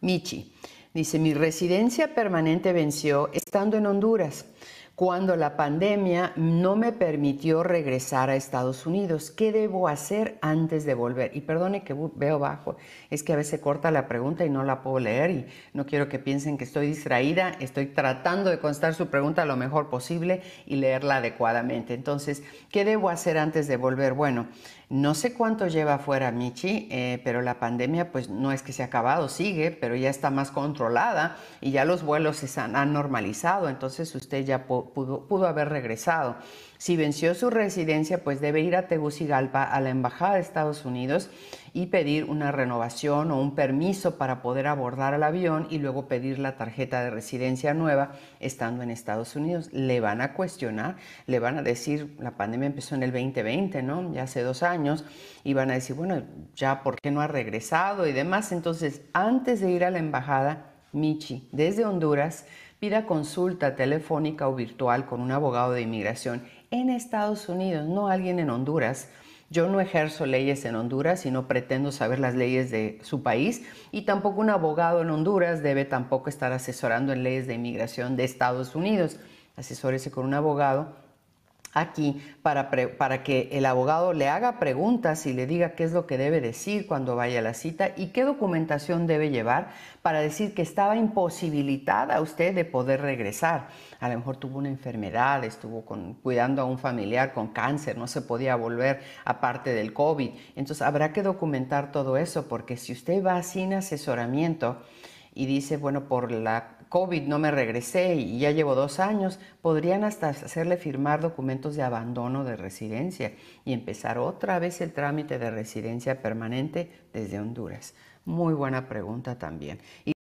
Michi. Dice, mi residencia permanente venció estando en Honduras, cuando la pandemia no me permitió regresar a Estados Unidos. ¿Qué debo hacer antes de volver? Y perdone que veo bajo, es que a veces corta la pregunta y no la puedo leer y no quiero que piensen que estoy distraída, estoy tratando de constar su pregunta lo mejor posible y leerla adecuadamente. Entonces, ¿qué debo hacer antes de volver? Bueno, no sé cuánto lleva afuera Michi, eh, pero la pandemia pues no es que se ha acabado, sigue, pero ya está más controlada y ya los vuelos se han, normalizado, entonces usted ya pudo haber regresado. Si venció su residencia, pues debe ir a Tegucigalpa, a la Embajada de Estados Unidos y pedir una renovación o un permiso para poder abordar el avión y luego pedir la tarjeta de residencia nueva estando en Estados Unidos. Le van a cuestionar, le van a decir, la pandemia empezó en el 2020, ¿no? Ya hace dos años, y van a decir, bueno, ya, ¿por qué no ha regresado y demás? Entonces, antes de ir a la embajada, Michi, desde Honduras, pida consulta telefónica o virtual con un abogado de inmigración en Estados Unidos, no alguien en Honduras yo no ejerzo leyes en Honduras y no pretendo saber las leyes de su país y tampoco un abogado en Honduras debe tampoco estar asesorando en leyes de inmigración de Estados Unidos. Asesórese con un abogado aquí para, para, que el abogado le haga preguntas y le diga qué es lo que debe decir cuando vaya a la cita y qué documentación debe llevar para decir que estaba imposibilitada usted de poder regresar. A lo mejor tuvo una enfermedad, estuvo cuidando a un familiar con cáncer, no se podía volver aparte del COVID. Entonces habrá que documentar todo eso porque si usted va sin asesoramiento, y dice, bueno, por la COVID no me regresé y ya llevo dos años, podrían hasta hacerle firmar documentos de abandono de residencia y empezar otra vez el trámite de residencia permanente desde Honduras. Muy buena pregunta también.